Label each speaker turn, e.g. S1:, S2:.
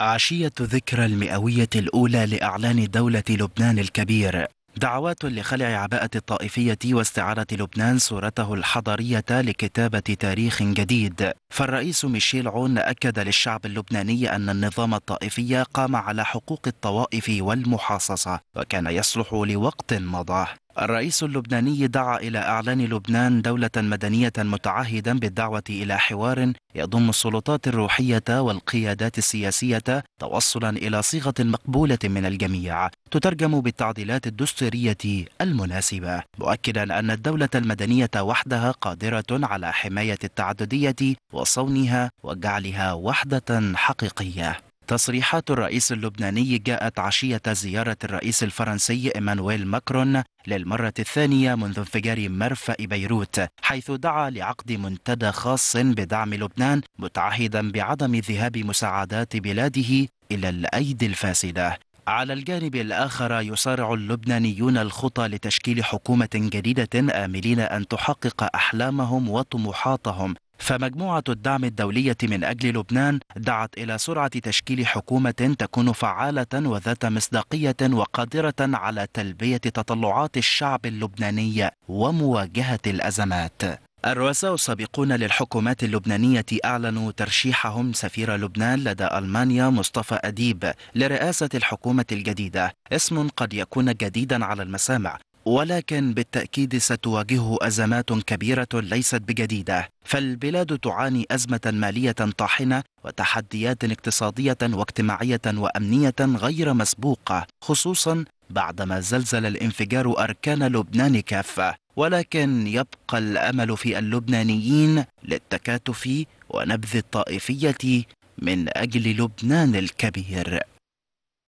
S1: عشية ذكرى المئوية الأولى لإعلان دولة لبنان الكبير دعوات لخلع عباءة الطائفية واستعارة لبنان صورته الحضارية لكتابة تاريخ جديد فالرئيس ميشيل عون أكد للشعب اللبناني أن النظام الطائفي قام على حقوق الطوائف والمحاصصة وكان يصلح لوقت مضى الرئيس اللبناني دعا إلى إعلان لبنان دولة مدنية متعهدا بالدعوة إلى حوار يضم السلطات الروحية والقيادات السياسية توصلا إلى صيغة مقبولة من الجميع تترجم بالتعديلات الدستورية المناسبة مؤكدا أن الدولة المدنية وحدها قادرة على حماية التعددية وصونها وجعلها وحدة حقيقية تصريحات الرئيس اللبناني جاءت عشية زيارة الرئيس الفرنسي إيمانويل ماكرون للمرة الثانية منذ انفجار مرفأ بيروت حيث دعا لعقد منتدى خاص بدعم لبنان متعهدا بعدم ذهاب مساعدات بلاده إلى الأيدي الفاسدة على الجانب الآخر يصارع اللبنانيون الخطى لتشكيل حكومة جديدة آملين أن تحقق أحلامهم وطموحاتهم فمجموعة الدعم الدولية من أجل لبنان دعت إلى سرعة تشكيل حكومة تكون فعالة وذات مصداقية وقادرة على تلبية تطلعات الشعب اللبناني ومواجهة الأزمات الرؤساء السابقون للحكومات اللبنانية أعلنوا ترشيحهم سفير لبنان لدى ألمانيا مصطفى أديب لرئاسة الحكومة الجديدة اسم قد يكون جديدا على المسامع ولكن بالتأكيد ستواجهه أزمات كبيرة ليست بجديدة فالبلاد تعاني أزمة مالية طاحنة وتحديات اقتصادية واجتماعية وأمنية غير مسبوقة خصوصا بعدما زلزل الانفجار أركان لبنان كافة ولكن يبقى الأمل في اللبنانيين للتكاتف ونبذ الطائفية من أجل لبنان الكبير